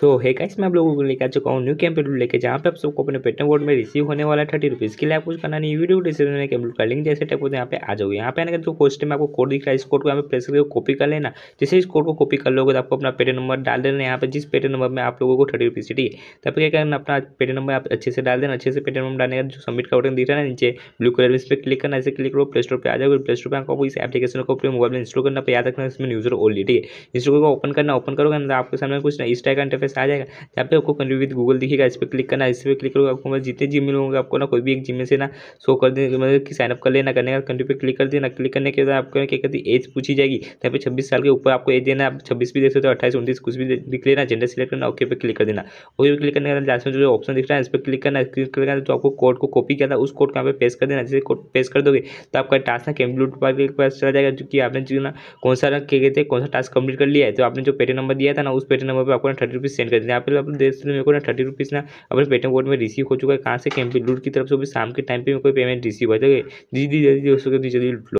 सो है hey मैं आप लोगों को लेकर आ चुका हूँ न्यू कैंपेटूल लेके जहाँ पे आप सबको अपने पेटम वोट में रिसीव होने वाला है थर्टी रुपीज़ के लिए आपको कुछ करना नहीं वीडियो डिस्क्रिप्शन कैंपेट का लिंक जैसे टाइप होते हैं यहाँ पे आ जाओ यहाँ पे आने का जो कोस्ट में आपको कोड दिख रहा है इस कोड को यहाँ पे प्रेस करके कॉपी कर लेना जैसे इस कोड को कॉपी कर लोगे तो आपको अपना पेटे नंबर डाल देना यहाँ पर जिस पेटे नंबर में आप लोगों को थर्टी रुपीज़ चाहिए तब क्या करना अपना पेटे नंबर आप अच्छे से डाल देना अच्छे से पेटे नंबर डालने का जो सबमिट का बटन दिख रहा है नीचे ब्लू कलर इस पर क्लिक करना ऐसे क्लिक करो प्ले स्टोर पर आ जाओगे प्ले स्टोर पर आपको इस एप्लीकेशन को अपने मोबाइल में इंस्टॉल करना याद रखना इसमें यूजर ओनली ठीक है इंस्टॉल को ओपन करना ओपन करोगे ना मतलब आपके सामने कुछ इस टाइप का लिस्ट आ जाएगा यहाँ पे आपको कन्फ्यू विद गूगल दिखेगा इस पर क्लिक करना इस पर क्लिक करोगे आपको मतलब जितने में होंगे आपको ना कोई भी एक जिम में से ना शो कर देने मतलब कि साइनअप कर लेना करने का कंट्री पर क्लिक कर देना क्लिक करने के बाद आपको क्या कहते हैं एज पूछी जाएगी यहाँ पे छब्बीस साल के ऊपर आपको एज देना आप छब्बीस भी देख सकते हो अट्ठाईस उन्तीस कुछ भी दिख लेना जेंडर सेलेक्ट करना ओके पे क्लिक कर देना ओके पे क्लिक करने का बाद लास्ट में जो ऑप्शन दिख रहा है इस पर क्लिक करना क्लिक करना तो आपको कोड को कॉपी करना उस कोड को पे पेस्ट कर देना जैसे कोड पेस्ट कर दोगे तो आपका टास्क ना कंप्लीट पार्ट के पास चला जाएगा जो कि आपने जो ना कौन सा कहते हैं कौन सा टास्क कंप्लीट कर लिया है तो आपने जो पेटी नंबर दिया था ना उस पेटी नंबर पर आपको थर्टी रुपीज़ सेंड कर देना यहाँ पर अपने देश में मेरे को ना थर्टी रुपीज़ ना अपने पेटीएम वोट में रिसीव हो चुका है कहाँ से कैंपी लूट की तरफ से भी शाम के टाइम पर कोई पेमेंट रिसीव हो जाएगा जी जी जल्दी दोस्तों जल्दी तो जल्दी